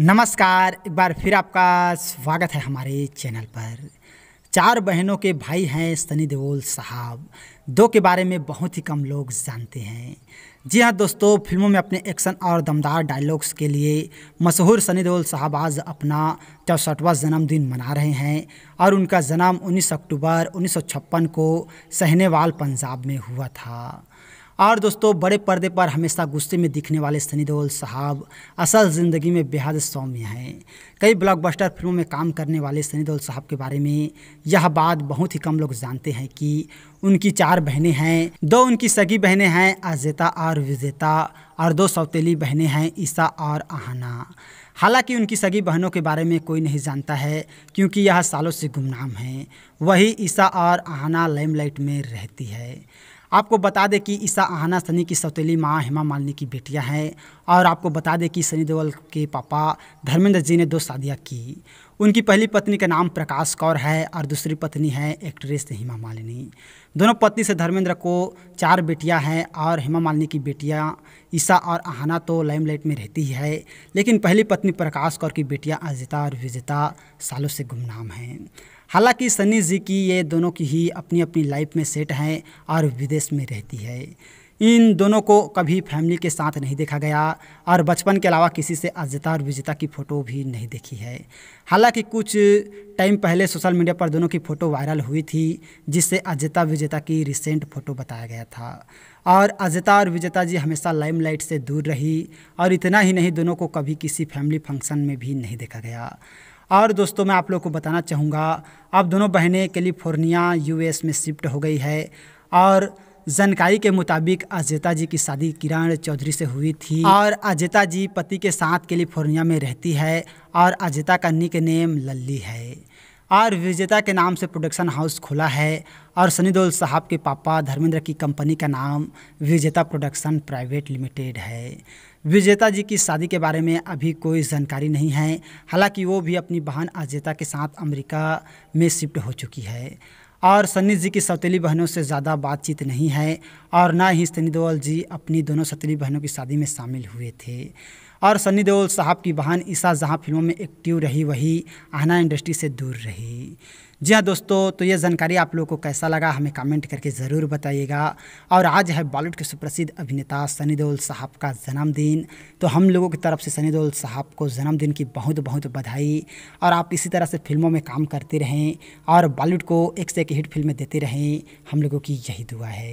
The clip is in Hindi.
नमस्कार एक बार फिर आपका स्वागत है हमारे चैनल पर चार बहनों के भाई हैं सनी देओल साहब दो के बारे में बहुत ही कम लोग जानते हैं जी हाँ दोस्तों फिल्मों में अपने एक्शन और दमदार डायलॉग्स के लिए मशहूर सनी देओल साहब आज अपना चौसठवा जन्मदिन मना रहे हैं और उनका जन्म 19 अक्टूबर 1956 को सहनेवाल पंजाब में हुआ था और दोस्तों बड़े पर्दे पर हमेशा गुस्से में दिखने वाले सनी देओल साहब असल ज़िंदगी में बेहद सौम्य हैं कई ब्लॉकबस्टर फिल्मों में काम करने वाले सनी देओल साहब के बारे में यह बात बहुत ही कम लोग जानते हैं कि उनकी चार बहनें हैं दो उनकी सगी बहनें हैं अजेता और विजेता और दो सौतेली बहनें हैं ईसा और आहना हालांकि उनकी सगी बहनों के बारे में कोई नहीं जानता है क्योंकि यह सालों से गुमनाम है वही ईसा और आहना लाइमलाइट में रहती है आपको बता दें कि ईसा आहना सनी की सौतेली माँ हेमा मालिनी की बेटियाँ हैं और आपको बता दें कि सनी देओल के पापा धर्मेंद्र जी ने दो शादियाँ की उनकी पहली पत्नी का नाम प्रकाश कौर है और दूसरी पत्नी है एक्ट्रेस हेमा मालिनी दोनों पत्नी से धर्मेंद्र को चार बेटियां हैं और हेमा मालिनी की बेटियां ईसा और आहना तो लाइमलाइट में रहती ही है लेकिन पहली पत्नी प्रकाश कौर की बेटियां अजिता और विजेता सालों से गुमनाम हैं हालांकि सनी जी की ये दोनों की ही अपनी अपनी लाइफ में सेट हैं और विदेश में रहती है इन दोनों को कभी फैमिली के साथ नहीं देखा गया और बचपन के अलावा किसी से अजिता और विजेता की फ़ोटो भी नहीं देखी है हालांकि कुछ टाइम पहले सोशल मीडिया पर दोनों की फ़ोटो वायरल हुई थी जिससे अजिता विजेता की रिसेंट फ़ोटो बताया गया था और अजिता और विजेता जी हमेशा लाइमलाइट से दूर रही और इतना ही नहीं दोनों को कभी किसी फैमिली फंक्शन में भी नहीं देखा गया और दोस्तों मैं आप लोग को बताना चाहूँगा अब दोनों बहनें कैलिफोर्निया यूएस में शिफ्ट हो गई है और जानकारी के मुताबिक अजेता जी की शादी किरण चौधरी से हुई थी और अजेता जी पति के साथ कैलिफोर्निया में रहती है और अजेता का निक नेम लल्ली है और विजेता के नाम से प्रोडक्शन हाउस खुला है और सनी देओल साहब के पापा धर्मेंद्र की कंपनी का नाम विजेता प्रोडक्शन प्राइवेट लिमिटेड है विजेता जी की शादी के बारे में अभी कोई जानकारी नहीं है हालांकि वो भी अपनी बहन अजेता के साथ अमेरिका में शिफ्ट हो चुकी है और सन्नी जी की सौतेली बहनों से ज़्यादा बातचीत नहीं है और ना ही सनी देओल जी अपनी दोनों सौतेली बहनों की शादी में शामिल हुए थे और सनी देओल साहब की बहन ईसा जहाँ फिल्मों में एक्टिव रही वही आहना इंडस्ट्री से दूर रही जी हाँ दोस्तों तो ये जानकारी आप लोगों को कैसा लगा हमें कमेंट करके ज़रूर बताइएगा और आज है बॉलीवुड के सुप्रसिद्ध अभिनेता सनी देओल साहब का जन्मदिन तो हम लोगों की तरफ से सनी देओल साहब को जन्मदिन की बहुत बहुत बधाई और आप इसी तरह से फिल्मों में काम करते रहें और बॉलीवुड को एक से एक हिट फिल्में देते रहें हम लोगों की यही दुआ है